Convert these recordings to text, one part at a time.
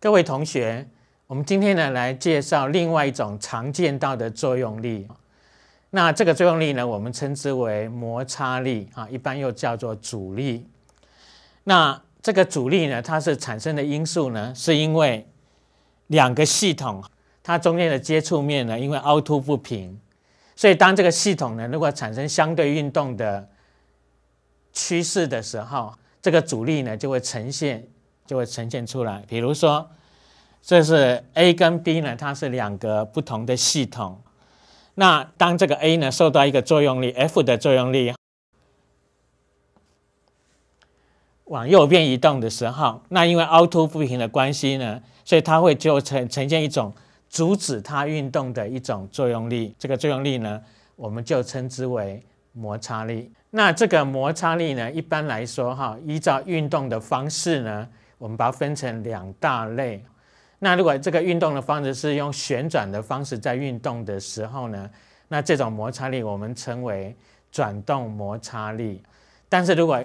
各位同学，我们今天呢来介绍另外一种常见到的作用力。那这个作用力呢，我们称之为摩擦力啊，一般又叫做阻力。那这个阻力呢，它是产生的因素呢，是因为两个系统它中间的接触面呢，因为凹凸不平，所以当这个系统呢，如果产生相对运动的趋势的时候，这个阻力呢就会呈现。就会呈现出来。比如说，这是 A 跟 B 呢，它是两个不同的系统。那当这个 A 呢受到一个作用力 F 的作用力，往右边移动的时候，那因为凹凸不平的关系呢，所以它会就呈呈现一种阻止它运动的一种作用力。这个作用力呢，我们就称之为摩擦力。那这个摩擦力呢，一般来说哈，依照运动的方式呢。我们把它分成两大类。那如果这个运动的方式是用旋转的方式在运动的时候呢，那这种摩擦力我们称为转动摩擦力。但是如果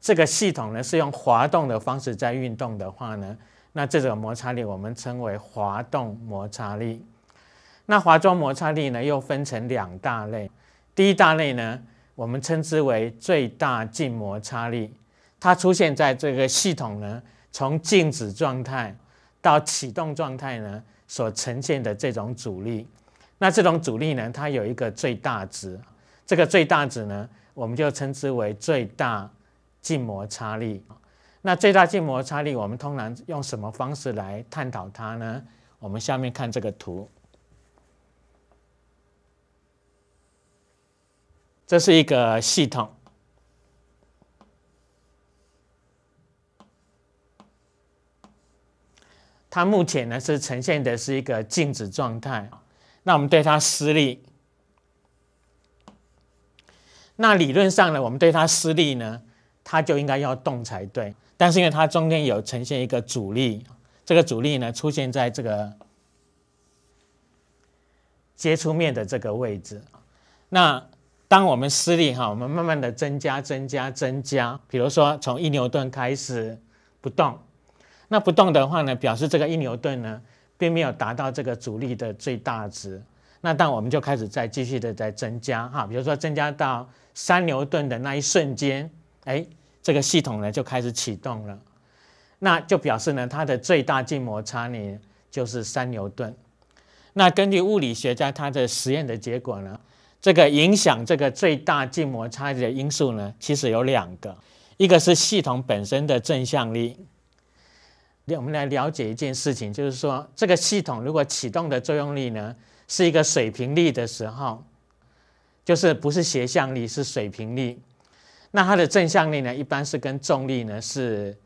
这个系统呢是用滑动的方式在运动的话呢，那这种摩擦力我们称为滑动摩擦力。那滑动摩擦力呢又分成两大类，第一大类呢我们称之为最大静摩擦力。它出现在这个系统呢，从静止状态到启动状态呢，所呈现的这种阻力。那这种阻力呢，它有一个最大值。这个最大值呢，我们就称之为最大静摩擦力。那最大静摩擦力，我们通常用什么方式来探讨它呢？我们下面看这个图，这是一个系统。它目前呢是呈现的是一个静止状态，那我们对它施力，那理论上呢，我们对它施力呢，它就应该要动才对。但是因为它中间有呈现一个阻力，这个阻力呢出现在这个接触面的这个位置。那当我们施力哈，我们慢慢的增加、增加、增加，比如说从一牛顿开始不动。那不动的话呢，表示这个一牛顿呢并没有达到这个阻力的最大值。那但我们就开始在继续的在增加哈，比如说增加到三牛顿的那一瞬间，哎，这个系统呢就开始启动了。那就表示呢它的最大静摩擦力就是三牛顿。那根据物理学家他的实验的结果呢，这个影响这个最大静摩擦的因素呢其实有两个，一个是系统本身的正向力。我们来了解一件事情，就是说这个系统如果启动的作用力呢是一个水平力的时候，就是不是斜向力，是水平力。那它的正向力呢，一般是跟重力呢是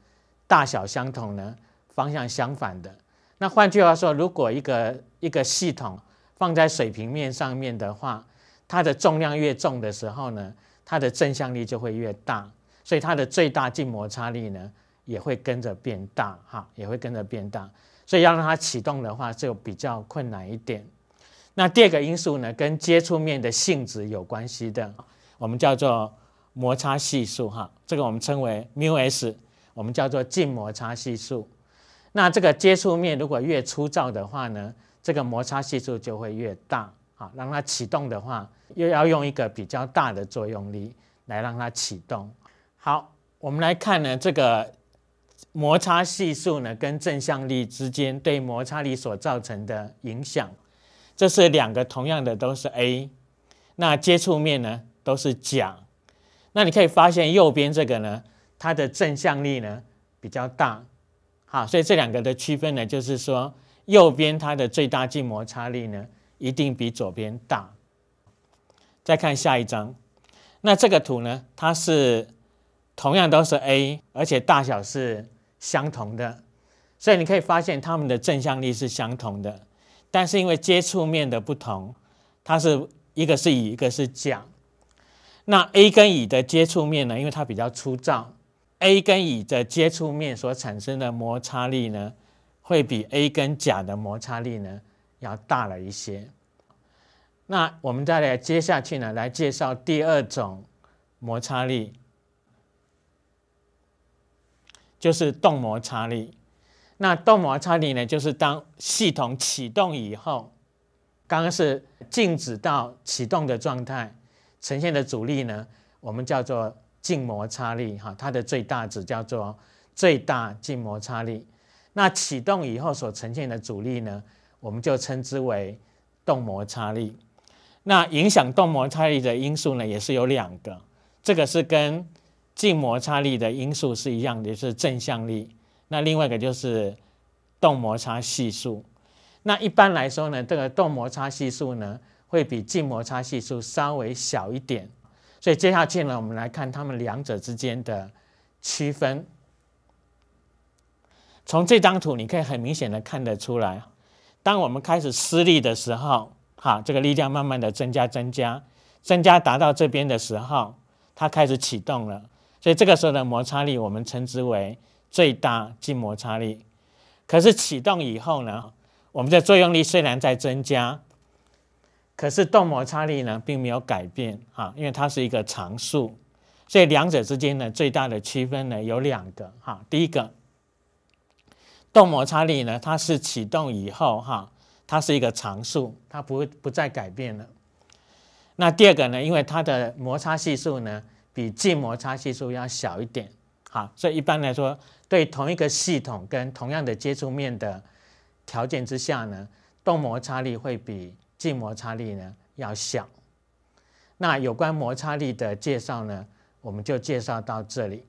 大小相同呢，方向相反的。那换句话说，如果一个一个系统放在水平面上面的话，它的重量越重的时候呢，它的正向力就会越大，所以它的最大静摩擦力呢。也会跟着变大哈，也会跟着变大，所以要让它启动的话就比较困难一点。那第二个因素呢，跟接触面的性质有关系的，我们叫做摩擦系数哈，这个我们称为 μs，我们叫做静摩擦系数。那这个接触面如果越粗糙的话呢，这个摩擦系数就会越大啊，让它启动的话，又要用一个比较大的作用力来让它启动。好，我们来看呢这个。摩擦系数呢跟正向力之间对摩擦力所造成的影响，这是两个同样的都是 A，那接触面呢都是甲，那你可以发现右边这个呢，它的正向力呢比较大，好，所以这两个的区分呢就是说右边它的最大静摩擦力呢一定比左边大。再看下一张，那这个图呢它是同样都是 A，而且大小是。相同的，所以你可以发现它们的正向力是相同的，但是因为接触面的不同，它是一个是乙，一个是甲。那 A 跟乙的接触面呢，因为它比较粗糙，A 跟乙的接触面所产生的摩擦力呢，会比 A 跟甲的摩擦力呢要大了一些。那我们再来接下去呢，来介绍第二种摩擦力。就是动摩擦力，那动摩擦力呢，就是当系统启动以后，刚刚是静止到启动的状态呈现的阻力呢，我们叫做静摩擦力，哈，它的最大值叫做最大静摩擦力。那启动以后所呈现的阻力呢，我们就称之为动摩擦力。那影响动摩擦力的因素呢，也是有两个，这个是跟静摩擦力的因素是一样的，是正向力。那另外一个就是动摩擦系数。那一般来说呢，这个动摩擦系数呢会比静摩擦系数稍微小一点。所以接下去呢，我们来看它们两者之间的区分。从这张图你可以很明显的看得出来，当我们开始施力的时候，哈，这个力量慢慢的增加，增加，增加，达到这边的时候，它开始启动了。所以这个时候的摩擦力，我们称之为最大静摩擦力。可是启动以后呢，我们的作用力虽然在增加，可是动摩擦力呢并没有改变啊，因为它是一个常数。所以两者之间呢最大的区分呢有两个哈。第一个，动摩擦力呢它是启动以后哈，它是一个常数，它不会不再改变了。那第二个呢，因为它的摩擦系数呢。比静摩擦系数要小一点，好，所以一般来说，对同一个系统跟同样的接触面的条件之下呢，动摩擦力会比静摩擦力呢要小。那有关摩擦力的介绍呢，我们就介绍到这里。